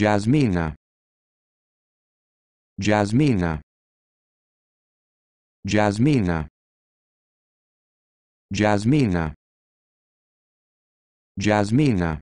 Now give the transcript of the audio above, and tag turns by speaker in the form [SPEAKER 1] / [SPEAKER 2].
[SPEAKER 1] Jasmina Jasmina Jasmina Jasmina Jasmina